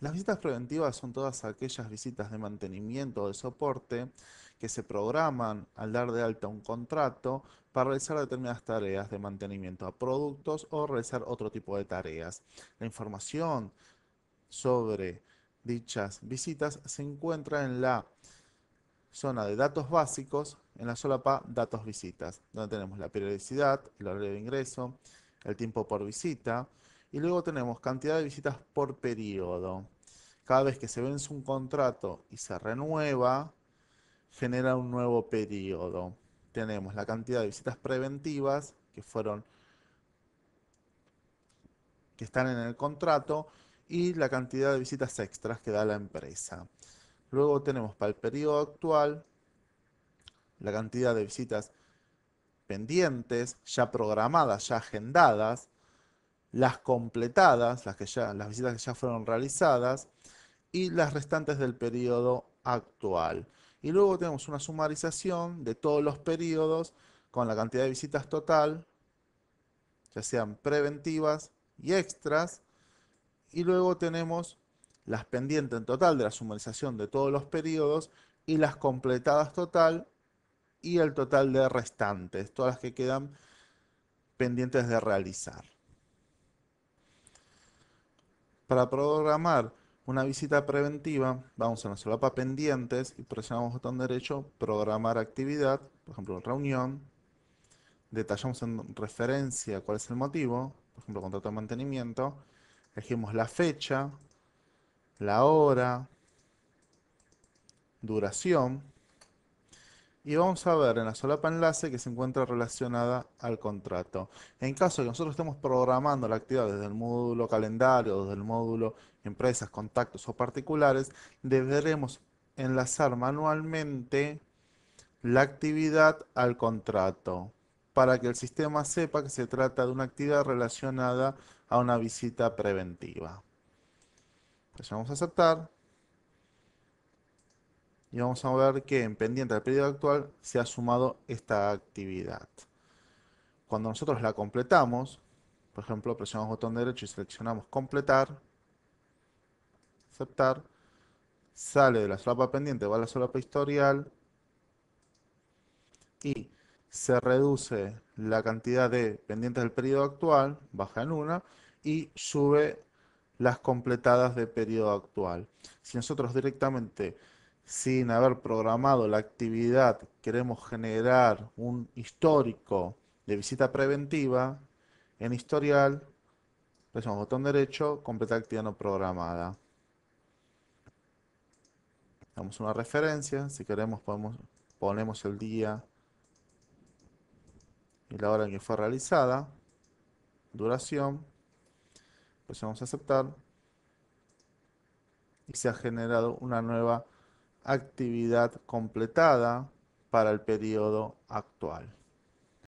Las visitas preventivas son todas aquellas visitas de mantenimiento o de soporte que se programan al dar de alta un contrato para realizar determinadas tareas de mantenimiento a productos o realizar otro tipo de tareas. La información sobre dichas visitas se encuentra en la zona de datos básicos, en la solapa datos visitas, donde tenemos la periodicidad, el horario de ingreso, el tiempo por visita, y luego tenemos cantidad de visitas por periodo. Cada vez que se vence un contrato y se renueva, genera un nuevo periodo. Tenemos la cantidad de visitas preventivas que fueron que están en el contrato y la cantidad de visitas extras que da la empresa. Luego tenemos para el periodo actual la cantidad de visitas pendientes, ya programadas, ya agendadas, las completadas, las, que ya, las visitas que ya fueron realizadas, y las restantes del periodo actual. Y luego tenemos una sumarización de todos los periodos con la cantidad de visitas total, ya sean preventivas y extras. Y luego tenemos las pendientes en total de la sumarización de todos los periodos y las completadas total y el total de restantes, todas las que quedan pendientes de realizar. Para programar una visita preventiva, vamos a la solapa pendientes y presionamos botón derecho, programar actividad, por ejemplo, reunión. Detallamos en referencia cuál es el motivo, por ejemplo, contrato de mantenimiento. Elegimos la fecha, la hora, duración, y vamos a ver en la solapa enlace que se encuentra relacionada al contrato. En caso de que nosotros estemos programando la actividad desde el módulo calendario, desde el módulo empresas, contactos o particulares, deberemos enlazar manualmente la actividad al contrato para que el sistema sepa que se trata de una actividad relacionada a una visita preventiva. vamos a aceptar y vamos a ver que en pendiente del periodo actual se ha sumado esta actividad. Cuando nosotros la completamos, por ejemplo, presionamos botón derecho y seleccionamos completar, aceptar, sale de la solapa pendiente, va a la solapa historial y se reduce la cantidad de pendientes del periodo actual, baja en una, y sube las completadas de periodo actual. Si nosotros directamente sin haber programado la actividad, queremos generar un histórico de visita preventiva, en historial, presionamos botón derecho, completar actividad no programada. Damos una referencia, si queremos podemos, ponemos el día y la hora en que fue realizada, duración, presionamos aceptar y se ha generado una nueva actividad completada para el periodo actual.